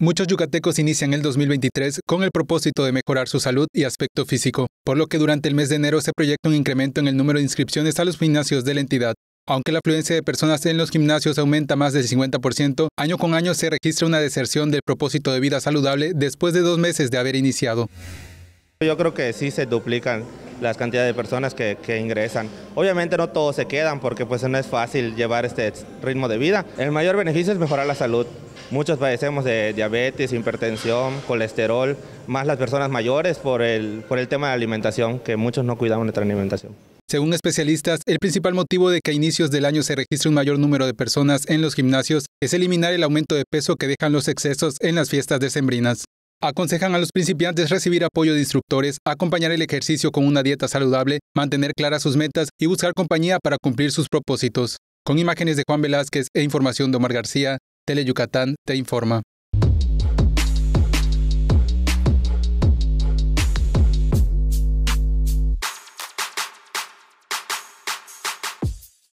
Muchos yucatecos inician el 2023 con el propósito de mejorar su salud y aspecto físico, por lo que durante el mes de enero se proyecta un incremento en el número de inscripciones a los gimnasios de la entidad. Aunque la afluencia de personas en los gimnasios aumenta más del 50%, año con año se registra una deserción del propósito de vida saludable después de dos meses de haber iniciado. Yo creo que sí se duplican las cantidades de personas que, ingresan. Obviamente no todos se quedan porque pues no es fácil llevar este ritmo de vida. El mayor beneficio es mejorar la salud. Muchos padecemos de diabetes, hipertensión, colesterol, más las personas mayores por el, por el tema de alimentación, que muchos no cuidamos nuestra alimentación. Según especialistas, el principal motivo de que a inicios del año se registre un mayor número de personas en los gimnasios es eliminar el aumento de peso que dejan los excesos en las fiestas decembrinas. Aconsejan a los principiantes recibir apoyo de instructores, acompañar el ejercicio con una dieta saludable, mantener claras sus metas y buscar compañía para cumplir sus propósitos. Con imágenes de Juan Velázquez e información de Omar García, Tele Yucatán te informa.